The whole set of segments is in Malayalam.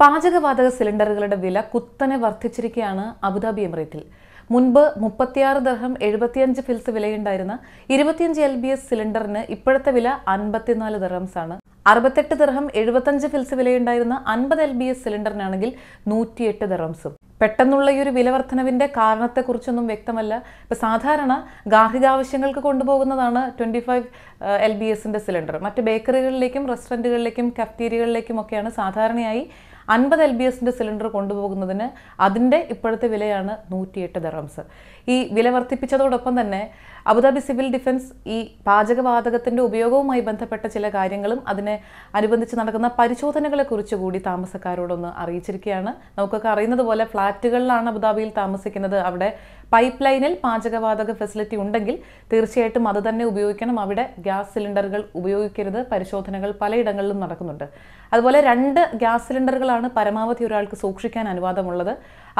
പാചകവാതക സിലിണ്ടറുകളുടെ വില കുത്തനെ വർദ്ധിച്ചിരിക്കുകയാണ് അബുദാബി എമിറേറ്റിൽ മുൻപ് മുപ്പത്തിയാറ് ദർഹം എഴുപത്തിയഞ്ച് ഫിൽസ് വിലയുണ്ടായിരുന്ന ഇരുപത്തിയഞ്ച് എൽ ബി എസ് സിലിണ്ടറിന് ഇപ്പോഴത്തെ വില അൻപത്തിനാല് ദർഹംസാണ് അറുപത്തെട്ട് ദർഹം എഴുപത്തിയഞ്ച് ഫിൽസ് വിലയുണ്ടായിരുന്ന അൻപത് എൽ ബി എസ് സിലിണ്ടറിനാണെങ്കിൽ നൂറ്റിയെട്ട് ദർഹംസും പെട്ടെന്നുള്ള ഈ ഒരു വിലവർദ്ധനവിൻ്റെ കാരണത്തെക്കുറിച്ചൊന്നും വ്യക്തമല്ല ഇപ്പൊ സാധാരണ ആവശ്യങ്ങൾക്ക് കൊണ്ടുപോകുന്നതാണ് ട്വന്റി ഫൈവ് എൽ ബി എസിന്റെ സിലിണ്ടർ മറ്റ് ബേക്കറികളിലേക്കും റെസ്റ്റോറൻറ്റുകളിലേക്കും കഫ്റ്റീരിയകളിലേക്കും ഒക്കെയാണ് സാധാരണയായി അൻപത് എൽ ബി എസിൻ്റെ സിലിണ്ടർ കൊണ്ടുപോകുന്നതിന് അതിൻ്റെ ഇപ്പോഴത്തെ വിലയാണ് നൂറ്റിയെട്ട് ദറംസ് ഈ വില വർദ്ധിപ്പിച്ചതോടൊപ്പം തന്നെ അബുദാബി സിവിൽ ഡിഫൻസ് ഈ പാചകവാതകത്തിൻ്റെ ഉപയോഗവുമായി ബന്ധപ്പെട്ട ചില കാര്യങ്ങളും അതിനെ അനുബന്ധിച്ച് നടക്കുന്ന പരിശോധനകളെക്കുറിച്ച് കൂടി താമസക്കാരോടൊന്ന് അറിയിച്ചിരിക്കുകയാണ് നമുക്കൊക്കെ അറിയുന്നത് പോലെ ഫ്ളാറ്റുകളിലാണ് അബുദാബിയിൽ താമസിക്കുന്നത് അവിടെ പൈപ്പ് ലൈനിൽ പാചകവാതക ഫെസിലിറ്റി ഉണ്ടെങ്കിൽ തീർച്ചയായിട്ടും അത് തന്നെ ഉപയോഗിക്കണം അവിടെ ഗ്യാസ് സിലിണ്ടറുകൾ ഉപയോഗിക്കരുത് പരിശോധനകൾ പലയിടങ്ങളിലും നടക്കുന്നുണ്ട് അതുപോലെ രണ്ട് ഗ്യാസ് സിലിണ്ടറുകളാണ് ആണ് പരമാവധി ഒരാൾക്ക് സൂക്ഷിക്കാൻ അനുവാദമുള്ളത്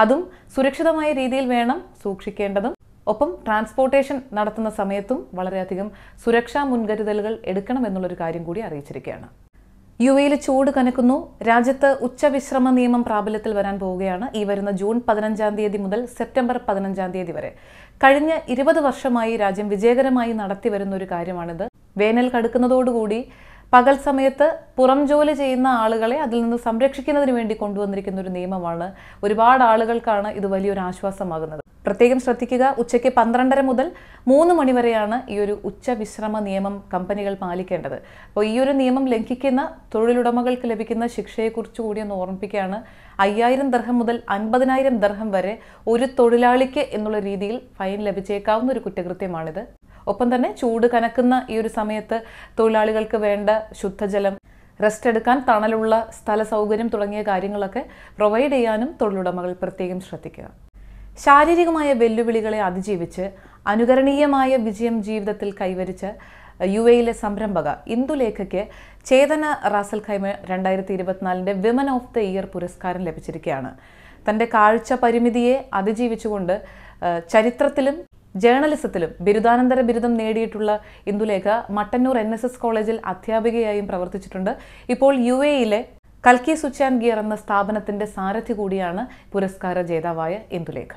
അതും സുരക്ഷിതമായ രീതിയിൽ വേണം സൂക്ഷിക്കേണ്ടതും ഒപ്പം ട്രാൻസ്പോർട്ടേഷൻ നടത്തുന്ന സമയത്തും വളരെയധികം സുരക്ഷാ മുൻകരുതലുകൾ എടുക്കണം എന്നുള്ളൊരു കാര്യം കൂടി അറിയിച്ചിരിക്കുകയാണ് യു എയിൽ ചൂട് കനക്കുന്നു രാജ്യത്ത് ഉച്ചവിശ്രമ നിയമം പ്രാബല്യത്തിൽ വരാൻ പോവുകയാണ് ഈ വരുന്ന ജൂൺ പതിനഞ്ചാം തീയതി മുതൽ സെപ്റ്റംബർ പതിനഞ്ചാം തീയതി വരെ കഴിഞ്ഞ ഇരുപത് വർഷമായി രാജ്യം വിജയകരമായി നടത്തിവരുന്ന ഒരു കാര്യമാണിത് വേനൽ കടുക്കുന്നതോടുകൂടി പകൽ സമയത്ത് പുറം ജോലി ചെയ്യുന്ന ആളുകളെ അതിൽ നിന്ന് സംരക്ഷിക്കുന്നതിന് വേണ്ടി കൊണ്ടുവന്നിരിക്കുന്ന ഒരു നിയമമാണ് ഒരുപാട് ആളുകൾക്കാണ് ഇത് വലിയൊരു ആശ്വാസമാകുന്നത് പ്രത്യേകം ശ്രദ്ധിക്കുക ഉച്ചയ്ക്ക് പന്ത്രണ്ടര മുതൽ മൂന്ന് മണിവരെയാണ് ഈ ഒരു ഉച്ച വിശ്രമ നിയമം കമ്പനികൾ പാലിക്കേണ്ടത് അപ്പോൾ ഈ ഒരു നിയമം ലംഘിക്കുന്ന തൊഴിലുടമകൾക്ക് ലഭിക്കുന്ന ശിക്ഷയെക്കുറിച്ച് കൂടി ഒന്ന് ഓർമ്മിപ്പിക്കുകയാണ് അയ്യായിരം ദർഹം മുതൽ അൻപതിനായിരം ദർഹം വരെ ഒരു തൊഴിലാളിക്ക് എന്നുള്ള രീതിയിൽ ഫൈൻ ലഭിച്ചേക്കാവുന്ന ഒരു കുറ്റകൃത്യമാണിത് ഒപ്പം തന്നെ ചൂട് കനക്കുന്ന ഈ ഒരു സമയത്ത് തൊഴിലാളികൾക്ക് വേണ്ട ശുദ്ധജലം റെസ്റ്റ് എടുക്കാൻ തണലുള്ള സ്ഥല സൗകര്യം തുടങ്ങിയ കാര്യങ്ങളൊക്കെ പ്രൊവൈഡ് ചെയ്യാനും തൊഴിലുടമകൾ പ്രത്യേകം ശ്രദ്ധിക്കുക ശാരീരികമായ വെല്ലുവിളികളെ അതിജീവിച്ച് അനുകരണീയമായ വിജയം ജീവിതത്തിൽ കൈവരിച്ച യു എയിലെ സംരംഭക ഇന്ദുലേഖയ്ക്ക് ചേതന റാസൽ ഖൈമ രണ്ടായിരത്തി ഇരുപത്തിനാലിൻ്റെ വിമൻ ഓഫ് ദ ഇയർ പുരസ്കാരം ലഭിച്ചിരിക്കുകയാണ് തൻ്റെ കാഴ്ച പരിമിതിയെ അതിജീവിച്ചുകൊണ്ട് ചരിത്രത്തിലും ജേർണലിസത്തിലും ബിരുദാനന്തര ബിരുദം നേടിയിട്ടുള്ള Indulekha Mattannur N S S കോളേജിൽ അധ്യാപികയായും പ്രവർത്തിച്ചിട്ടുണ്ട് ഇപ്പോൾ യു യിലെ കൽക്കി സുച്ചാൻ ഗിയർ എന്ന സ്ഥാപനത്തിന്റെ സാരഥി കൂടിയാണ് പുരസ്കാര ജേതാവായ ഇന്ദുലേഖ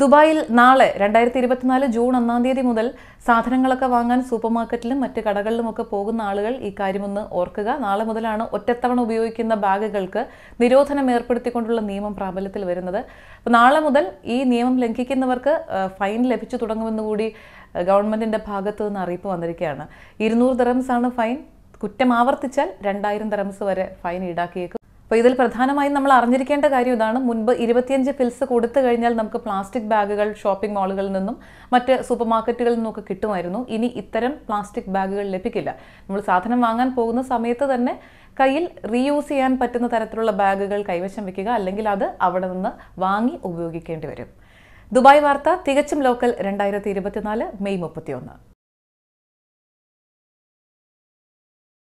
ദുബായിൽ നാളെ രണ്ടായിരത്തി ഇരുപത്തിനാല് ജൂൺ ഒന്നാം തീയതി മുതൽ സാധനങ്ങളൊക്കെ വാങ്ങാൻ സൂപ്പർ മാർക്കറ്റിലും മറ്റ് കടകളിലുമൊക്കെ പോകുന്ന ആളുകൾ ഈ കാര്യമൊന്ന് ഓർക്കുക നാളെ മുതലാണ് ഒറ്റത്തവണ ഉപയോഗിക്കുന്ന ബാഗുകൾക്ക് നിരോധനം ഏർപ്പെടുത്തിക്കൊണ്ടുള്ള നിയമം പ്രാബല്യത്തിൽ വരുന്നത് അപ്പോൾ നാളെ മുതൽ ഈ നിയമം ലംഘിക്കുന്നവർക്ക് ഫൈൻ ലഭിച്ചു തുടങ്ങുമെന്നുകൂടി ഗവൺമെൻറ്റിൻ്റെ ഭാഗത്ത് നിന്ന് അറിയിപ്പ് വന്നിരിക്കുകയാണ് ഇരുന്നൂറ് ദറംസാണ് ഫൈൻ കുറ്റം ആവർത്തിച്ചാൽ രണ്ടായിരം ദറംസ് വരെ ഫൈൻ ഈടാക്കിയേക്കും അപ്പോൾ ഇതിൽ പ്രധാനമായും നമ്മൾ അറിഞ്ഞിരിക്കേണ്ട കാര്യം ഇതാണ് മുൻപ് ഇരുപത്തിയഞ്ച് പിൽസ് കൊടുത്തു കഴിഞ്ഞാൽ നമുക്ക് പ്ലാസ്റ്റിക് ബാഗുകൾ ഷോപ്പിംഗ് മാളുകളിൽ നിന്നും മറ്റ് സൂപ്പർ മാർക്കറ്റുകളിൽ നിന്നൊക്കെ കിട്ടുമായിരുന്നു ഇനി ഇത്തരം പ്ലാസ്റ്റിക് ബാഗുകൾ ലഭിക്കില്ല നമ്മൾ സാധനം വാങ്ങാൻ പോകുന്ന സമയത്ത് തന്നെ കയ്യിൽ റീയൂസ് ചെയ്യാൻ പറ്റുന്ന തരത്തിലുള്ള ബാഗുകൾ കൈവശം വെക്കുക അല്ലെങ്കിൽ അത് അവിടെ നിന്ന് വാങ്ങി ഉപയോഗിക്കേണ്ടി വരും ദുബായ് വാർത്ത തികച്ചും ലോക്കൽ രണ്ടായിരത്തി മെയ് മുപ്പത്തിയൊന്ന്